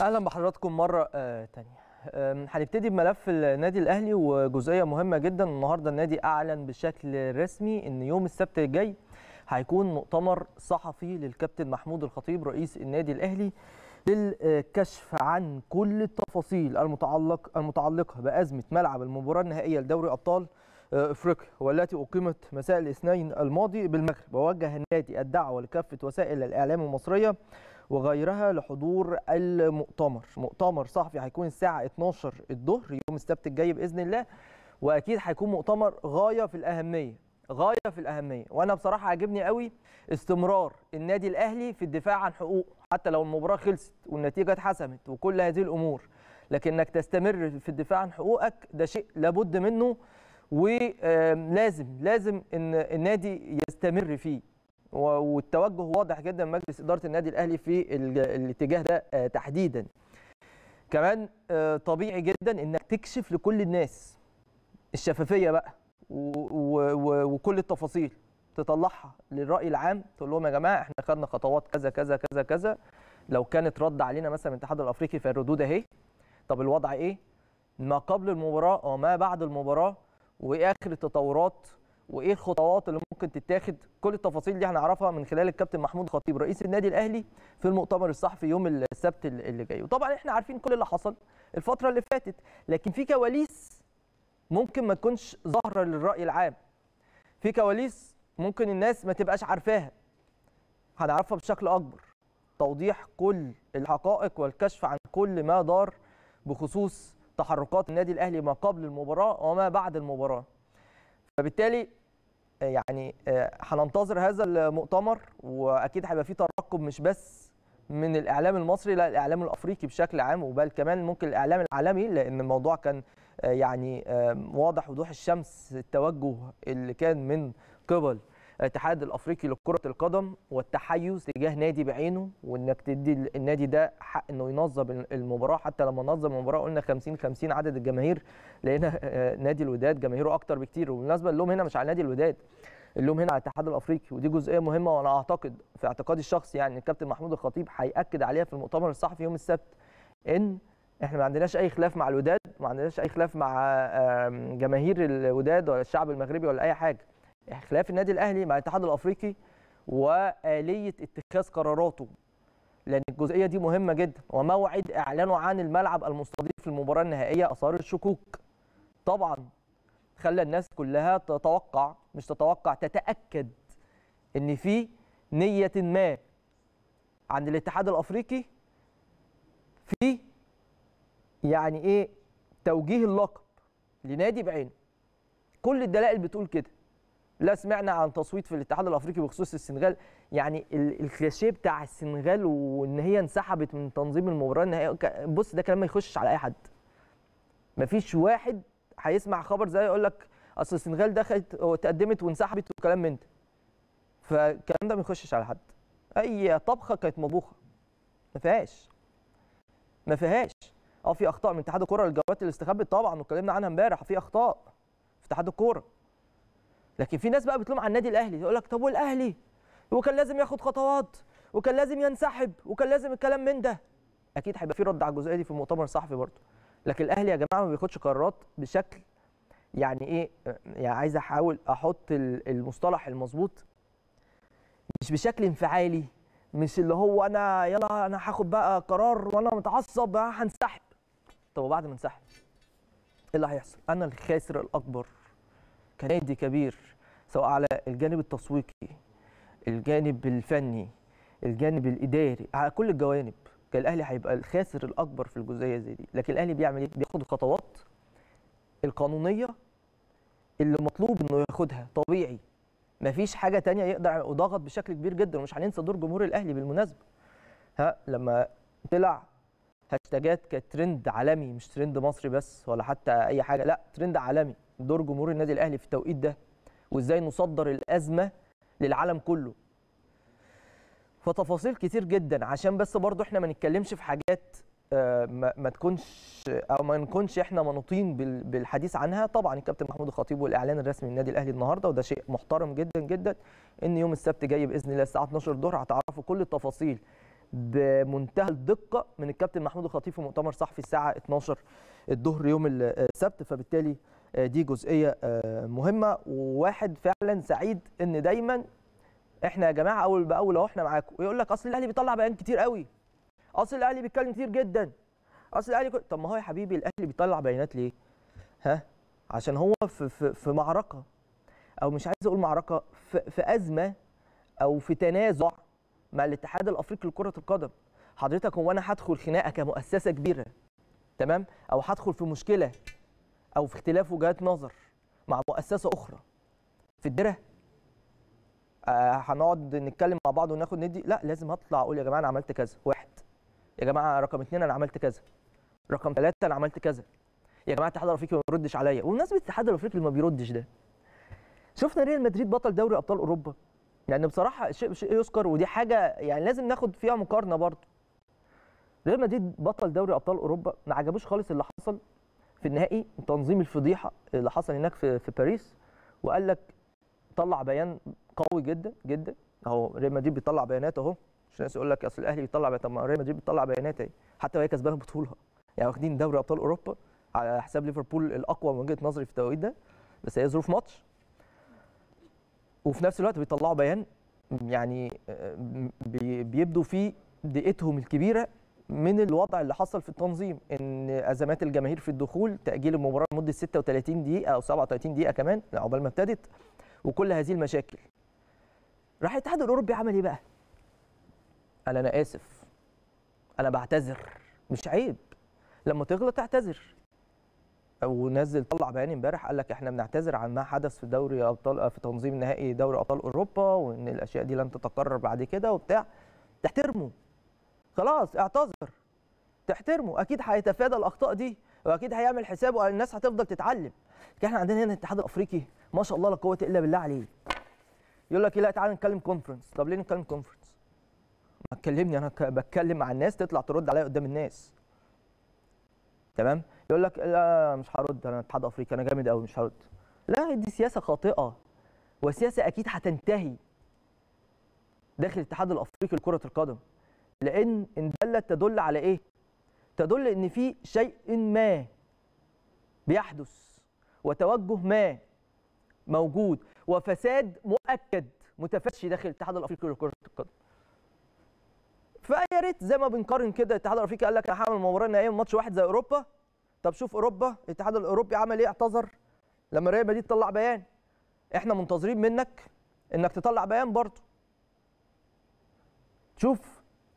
اهلا بحضراتكم مره آه، تانية هنبتدي بملف النادي الاهلي وجزئيه مهمه جدا النهارده النادي اعلن بشكل رسمي ان يوم السبت الجاي هيكون مؤتمر صحفي للكابتن محمود الخطيب رئيس النادي الاهلي للكشف عن كل التفاصيل المتعلق المتعلقه بازمه ملعب المباراه النهائيه لدوري ابطال آه، افريقيا والتي اقيمت مساء الاثنين الماضي بالمغرب ووجه النادي الدعوه لكافه وسائل الاعلام المصريه وغيرها لحضور المؤتمر مؤتمر صحفي هيكون الساعة 12 الظهر يوم السبت الجاي بإذن الله وأكيد هيكون مؤتمر غاية في الأهمية غايه في الاهميه وانا بصراحه عاجبني قوي استمرار النادي الاهلي في الدفاع عن حقوقه حتى لو المباراه خلصت والنتيجه اتحسمت وكل هذه الامور لكنك تستمر في الدفاع عن حقوقك ده شيء لابد منه ولازم لازم ان النادي يستمر فيه والتوجه واضح جدا من مجلس اداره النادي الاهلي في الاتجاه ده آه، تحديدا كمان آه، طبيعي جدا انك تكشف لكل الناس الشفافيه بقى وكل التفاصيل تطلعها للراي العام تقول لهم يا جماعه احنا خدنا خطوات كذا كذا كذا كذا لو كانت رد علينا مثلا من الاتحاد الافريقي فالردود اهي طب الوضع ايه ما قبل المباراه وما بعد المباراه واخر التطورات وايه الخطوات اللي ممكن تتاخد كل التفاصيل دي هنعرفها من خلال الكابتن محمود خطيب رئيس النادي الاهلي في المؤتمر الصحفي يوم السبت اللي جاي وطبعا احنا عارفين كل اللي حصل الفتره اللي فاتت لكن في كواليس ممكن ما تكونش ظاهره للراي العام في كواليس ممكن الناس ما تبقاش عارفاها هنعرفها بشكل اكبر توضيح كل الحقائق والكشف عن كل ما دار بخصوص تحركات النادي الاهلي ما قبل المباراه وما بعد المباراه فبالتالي آه، يعني آه، هننتظر هذا المؤتمر واكيد هيبقى فيه ترقب مش بس من الاعلام المصري لا الاعلام الافريقي بشكل عام وبل كمان ممكن الاعلام العالمي لان الموضوع كان آه، يعني واضح وضوح الشمس التوجه اللي كان من قبل الاتحاد الافريقي لكره القدم والتحيز تجاه نادي بعينه وانك تدي النادي ده حق انه ينظم المباراه حتى لما نظم المباراه قلنا 50 50 عدد الجماهير لقينا آه، نادي الوداد جماهيره اكتر بكتير وبالمناسبه اللوم هنا مش على نادي الوداد اللوم هنا على الاتحاد الافريقي ودي جزئيه مهمه وانا اعتقد في اعتقادي الشخصي يعني الكابتن محمود الخطيب هياكد عليها في المؤتمر الصحفي يوم السبت ان احنا ما عندناش اي خلاف مع الوداد ما عندناش اي خلاف مع جماهير الوداد ولا الشعب المغربي ولا اي حاجه خلاف النادي الاهلي مع الاتحاد الافريقي واليه اتخاذ قراراته لان الجزئيه دي مهمه جدا وموعد اعلانه عن الملعب المستضيف في المباراه النهائيه اثار الشكوك طبعا خلى الناس كلها تتوقع مش تتوقع تتاكد ان في نيه ما عند الاتحاد الافريقي في يعني ايه توجيه اللقب لنادي بعينه كل الدلائل بتقول كده لا سمعنا عن تصويت في الاتحاد الافريقي بخصوص السنغال يعني الكليشيه بتاع السنغال وان هي انسحبت من تنظيم المباراه النهائيه بص ده كلام ما يخشش على اي حد مفيش واحد هيسمع خبر زي يقول لك اصل السنغال دخلت وتقدمت وانسحبت وكلام من ده فالكلام ده ما يخشش على حد اي طبخه كانت مطبوخه ما فيهاش ما فيهاش اه في اخطاء من اتحاد الكره الجوات اللي استخبت طبعا واتكلمنا عنها امبارح في اخطاء في اتحاد الكوره لكن في ناس بقى بتلوم على النادي الاهلي يقول لك طب والاهلي وكان لازم ياخد خطوات وكان لازم ينسحب وكان لازم الكلام من ده اكيد هيبقى في رد على الجزئيه دي في المؤتمر الصحفي برضه لكن الاهلي يا جماعه ما بياخدش قرارات بشكل يعني ايه يعني عايز احاول احط المصطلح المظبوط مش بشكل انفعالي مش اللي هو انا يلا انا هاخد بقى قرار وانا متعصب هنسحب طب وبعد ما انسحب ايه اللي هيحصل انا الخاسر الاكبر كنادي كبير سواء على الجانب التسويقي الجانب الفني الجانب الاداري على كل الجوانب كان الاهلي هيبقى الخاسر الاكبر في الجزئيه زي دي لكن الاهلي بيعمل ايه بياخد الخطوات القانونيه اللي مطلوب انه ياخدها طبيعي مفيش حاجه تانية يقدر يضغط بشكل كبير جدا ومش هننسى دور جمهور الاهلي بالمناسبه ها لما طلع هاشتاجات كترند عالمي مش ترند مصري بس ولا حتى اي حاجه لا ترند عالمي دور جمهور النادي الاهلي في التوقيت ده وازاي نصدر الازمه للعالم كله فتفاصيل كتير جدا عشان بس برضو احنا ما نتكلمش في حاجات آه، ما تكونش او ما نكونش احنا منوطين بالحديث عنها طبعا الكابتن محمود الخطيب والاعلان الرسمي للنادي الاهلي النهارده وده شيء محترم جدا جدا ان يوم السبت جاي باذن الله الساعه 12 الظهر هتعرفوا كل التفاصيل بمنتهى الدقه من الكابتن محمود الخطيب في مؤتمر صحفي الساعه 12 الظهر يوم السبت فبالتالي آه، دي جزئيه آه، مهمه وواحد فعلا سعيد ان دايما احنا يا جماعه اول باول اهو احنا معاكم ويقول لك اصل الاهلي بيطلع بيان كتير قوي اصل الاهلي بيتكلم كتير جدا اصل الاهلي كل... طب ما هو يا حبيبي الاهلي بيطلع بيانات ليه ها عشان هو في في, في معركه او مش عايز اقول معركه في, في ازمه او في تنازع مع الاتحاد الافريقي لكره القدم حضرتك هو انا هدخل خناقه كمؤسسه كبيره تمام او هدخل في مشكله او في اختلاف وجهات نظر مع مؤسسه اخرى في الدره آه، هنقعد آه نتكلم مع بعض وناخد ندي لا لازم هطلع اقول يا جماعه انا عملت كذا واحد يا جماعه رقم اثنين انا عملت كذا رقم ثلاثه انا عملت كذا يا جماعه الاتحاد الافريقي ما بيردش عليا وبمناسبه الاتحاد الافريقي اللي ما بيردش ده شفنا ريال مدريد بطل دوري ابطال اوروبا لان بصراحه شيء شيء يذكر ودي حاجه يعني لازم ناخد فيها مقارنه برضه ريال مدريد بطل دوري ابطال اوروبا ما عجبوش خالص اللي حصل في النهائي تنظيم الفضيحه اللي حصل هناك في, في باريس وقال لك طلع بيان قوي جدا جدا اهو ريال مدريد بيطلع بيانات اهو مش ناس يقول لك اصل الاهلي بيطلع طب ما ريال مدريد بيطلع بيانات اهي حتى وهي كسبانه بطولها يعني واخدين دوري ابطال اوروبا على حساب ليفربول الاقوى من وجهه نظري في التوقيت ده بس هي ظروف ماتش وفي نفس الوقت بيطلعوا بيان يعني بيبدوا فيه دقتهم الكبيره من الوضع اللي حصل في التنظيم ان ازمات الجماهير في الدخول تاجيل المباراه لمده 36 دقيقه او 37 دقيقه كمان عقبال ما ابتدت وكل هذه المشاكل راح الاتحاد الاوروبي عمل ايه بقى قال انا اسف انا بعتذر مش عيب لما تغلط اعتذر ونزل طلع بيان امبارح قال لك احنا بنعتذر عن ما حدث في دوري ابطال في تنظيم نهائي دوري ابطال اوروبا وان الاشياء دي لن تتكرر بعد كده وبتاع تحترمه خلاص اعتذر تحترمه اكيد هيتفادى الاخطاء دي واكيد هيعمل حسابه الناس هتفضل تتعلم احنا عندنا هنا الاتحاد الافريقي ما شاء الله لا قوه الا بالله عليه يقول لك لا تعالى نتكلم كونفرنس طب ليه نتكلم كونفرنس ما تكلمني انا بتكلم مع الناس تطلع ترد عليا قدام الناس تمام يقول لك لا مش هرد انا اتحاد افريقيا انا جامد قوي مش هرد لا دي سياسه خاطئه وسياسه اكيد هتنتهي داخل الاتحاد الافريقي لكره القدم لان ان دلت تدل على ايه تدل ان في شيء ما بيحدث وتوجه ما موجود وفساد مؤكد متفشي داخل الاتحاد الافريقي لكره القدم فيا ريت زي ما بنقارن كده الاتحاد الافريقي قال لك انا هعمل مباراه نهائيه ماتش واحد زي اوروبا طب شوف اوروبا الاتحاد الاوروبي عمل ايه اعتذر لما ريال مدريد طلع بيان احنا منتظرين منك انك تطلع بيان برضه شوف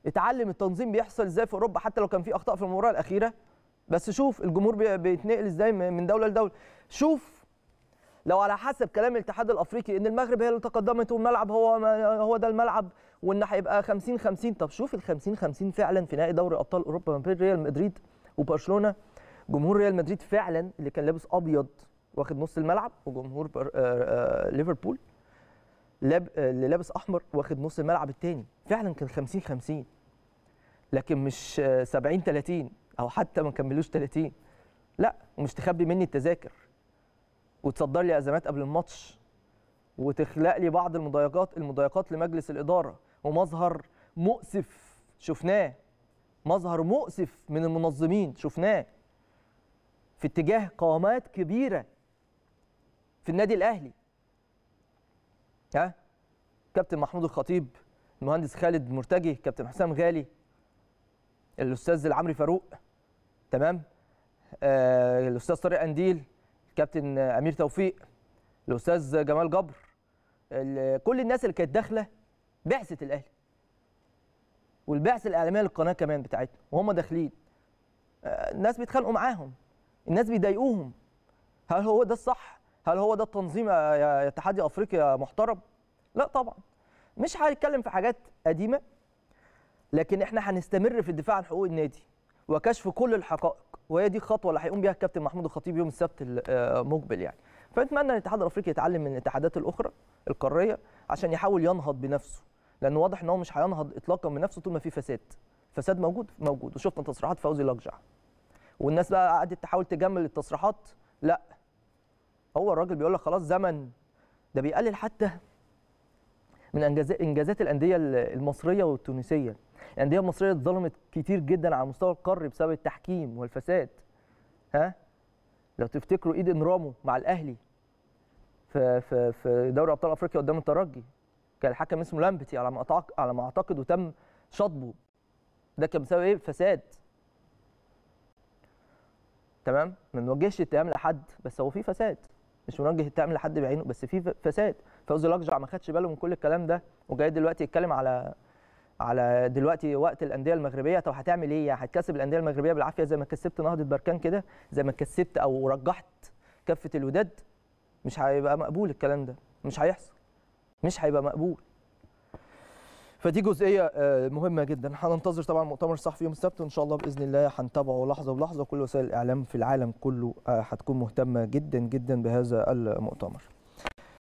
اتعلم التنظيم بيحصل ازاي في اوروبا حتى لو كان في اخطاء في المباراه الاخيره بس شوف الجمهور بيتنقل ازاي من دوله لدوله شوف لو على حسب كلام الاتحاد الافريقي ان المغرب هي اللي تقدمت والملعب هو هو ده الملعب وان هيبقى 50 50 طب شوف ال 50 50 فعلا في نهائي دوري ابطال اوروبا ما بين ريال مدريد وبرشلونه جمهور ريال مدريد فعلا اللي كان لابس ابيض واخد نص الملعب وجمهور بر... آه... آه، ليفربول لاب... آه، اللي لابس احمر واخد نص الملعب الثاني فعلا كان 50 50 لكن مش 70 آه، 30 او حتى ما كملوش 30 لا ومش تخبي مني التذاكر وتصدر لي ازمات قبل الماتش وتخلق لي بعض المضايقات المضايقات لمجلس الاداره ومظهر مؤسف شفناه مظهر مؤسف من المنظمين شفناه في اتجاه قوامات كبيره في النادي الاهلي ها كابتن محمود الخطيب المهندس خالد مرتجي كابتن حسام غالي الاستاذ العمري فاروق تمام آه الاستاذ طارق انديل كابتن امير توفيق الاستاذ جمال جبر كل الناس اللي كانت داخله بعثه الاهلي والبعثه الاعلاميه للقناه كمان بتاعتنا وهم داخلين آه، الناس بيتخانقوا معاهم الناس بيضايقوهم هل هو ده الصح هل هو ده التنظيم يا اتحاد افريقيا محترم لا طبعا مش هنتكلم في حاجات قديمه لكن احنا هنستمر في الدفاع عن حقوق النادي وكشف كل الحقائق وهي دي الخطوه اللي هيقوم بيها الكابتن محمود الخطيب يوم السبت المقبل آه، يعني فنتمنى ان الاتحاد الافريقي يتعلم من الاتحادات الاخرى القاريه عشان يحاول ينهض بنفسه لان واضح ان هو مش هينهض اطلاقا بنفسه طول ما في فساد فساد موجود موجود وشفنا تصريحات فوزي لقجع والناس بقى قعدت تحاول تجمل التصريحات لا هو الراجل بيقول لك خلاص زمن ده بيقلل حتى من انجازات الانديه المصريه والتونسيه الانديه المصريه اتظلمت كتير جدا على مستوى القاري بسبب التحكيم والفساد ها لو تفتكروا ايد انرامو مع الاهلي في في في دوري ابطال افريقيا قدام الترجي كان الحكم اسمه لامبتي على ما على ما اعتقد وتم شطبه ده كان بسبب ايه فساد تمام ما نوجهش اتهام لحد بس هو في فساد مش منوجه اتهام لحد بعينه بس في فساد فوزي لجع ما خدش باله من كل الكلام ده وجاي دلوقتي يتكلم على على دلوقتي وقت الانديه المغربيه طب هتعمل ايه هتكسب الانديه المغربيه بالعافيه زي ما كسبت نهضه بركان كده زي ما كسبت او رجحت كفه الوداد مش هيبقى مقبول الكلام ده مش هيحصل مش هيبقى مقبول فدي جزئيه آه، مهمه جدا هننتظر طبعا مؤتمر الصحفي يوم السبت وان شاء الله باذن الله هنتابعه لحظه بلحظه كل وسائل الاعلام في العالم كله آه، هتكون مهتمه جدا جدا بهذا المؤتمر